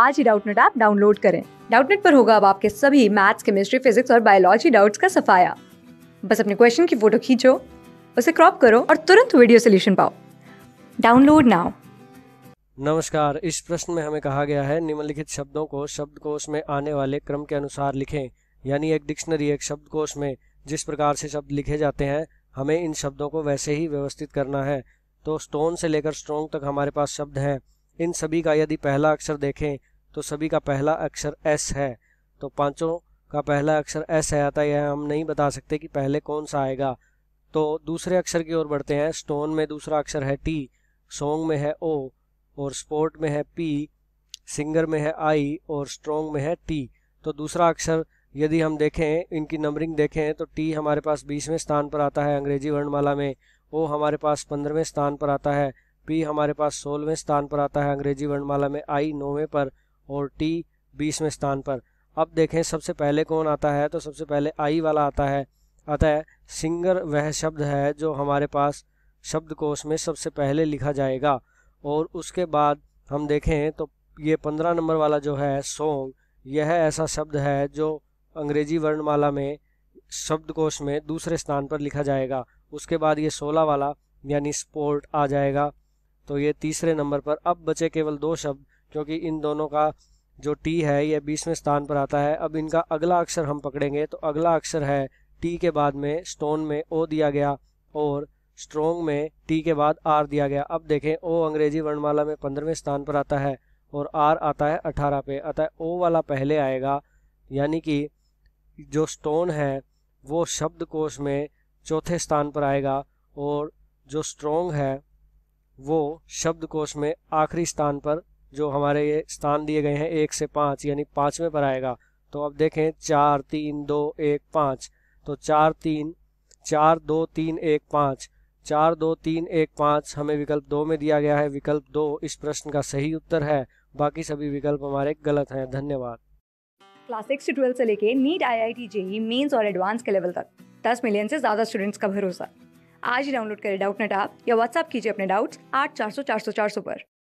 आज ही Doubtnut app download करें डाउटनेट पर होगा अब आपके सभी मैथ्स केमिस्ट्री फिजिक्स और बायोलॉजी डाउट्स का सफाया बस अपने क्वेश्चन की फोटो खींचो उसे क्रॉप करो और तुरंत वीडियो सोल्यूशन पाओ डाउनलोड नाउ नमस्कार इस प्रश्न में हमें कहा गया है निम्नलिखित शब्दों को शब्दकोश में आने वाले क्रम के अनुसार लिखें यानी एक डिक्शनरी एक शब्दकोश में जिस प्रकार से शब्द लिखे जाते हैं हमें इन शब्दों को वैसे ही व्यवस्थित करना है तो स्टोन से लेकर स्ट्रोंग तक हमारे पास शब्द हैं इन सभी का यदि पहला अक्षर देखें तो सभी का पहला अक्षर एस है तो पांचों का पहला अक्षर एस है आता यह हम नहीं बता सकते कि पहले कौन सा आएगा तो दूसरे अक्षर की ओर बढ़ते हैं स्टोन में दूसरा अक्षर है टी सोंग में है ओ और स्पोर्ट में है पी सिंगर में है आई और स्ट्रोंग में है टी तो दूसरा अक्षर यदि हम देखें इनकी नंबरिंग देखें तो टी हमारे पास बीसवें स्थान पर आता है अंग्रेजी वर्णमाला में ओ हमारे पास पंद्रहवें स्थान पर आता है पी हमारे पास सोलहवें स्थान पर आता है अंग्रेजी वर्णमाला में आई नौवें पर और टी बीसवें स्थान पर अब देखें सबसे पहले कौन आता है तो सबसे पहले आई वाला आता है अतः सिंगर वह शब्द है जो हमारे पास शब्दकोश में सबसे पहले लिखा जाएगा और उसके बाद हम देखें तो ये पंद्रह नंबर वाला जो है सोंग यह ऐसा शब्द है जो अंग्रेजी वर्णमाला में शब्दकोश में दूसरे स्थान पर लिखा जाएगा उसके बाद ये सोलह वाला यानी स्पोर्ट आ जाएगा तो ये तीसरे नंबर पर अब बचे केवल दो शब्द क्योंकि इन दोनों का जो टी है यह बीसवें स्थान पर आता है अब इनका अगला अक्षर हम पकड़ेंगे तो अगला अक्षर है टी के बाद में स्टोन में ओ दिया गया और स्ट्रोंग में टी के बाद आर दिया गया अब देखें ओ अंग्रेजी वर्णमाला में पंद्रहवें स्थान पर आता है और आर आता है अठारह पे अतः ओ वाला पहले आएगा यानी कि जो स्टोन है वो शब्द कोश में चौथे स्थान पर आएगा और जो स्ट्रोंग है वो शब्द कोश में आखिरी स्थान पर जो हमारे ये स्थान दिए गए हैं एक से पाँच यानी पाँचवें पर आएगा तो अब देखें चार तीन दो एक पाँच तो चार तीन चार दो तीन एक पाँच चार दो तीन एक पाँच हमें विकल्प दो में दिया गया है विकल्प दो इस प्रश्न का सही उत्तर है बाकी सभी विकल्प हमारे गलत हैं धन्यवाद क्लास सिक्स से ट्वेल्व से लेके NEET I I T JEE Mains और एडवांस के लेवल तक दस मिलियन से ज़्यादा स्टूडेंट्स का भरोसा आज ही डाउनलोड करें डाउट नेट या व्हाट्सअप कीजिए अपने डाउट्स आठ चार सौ चार सौ चार सौ पर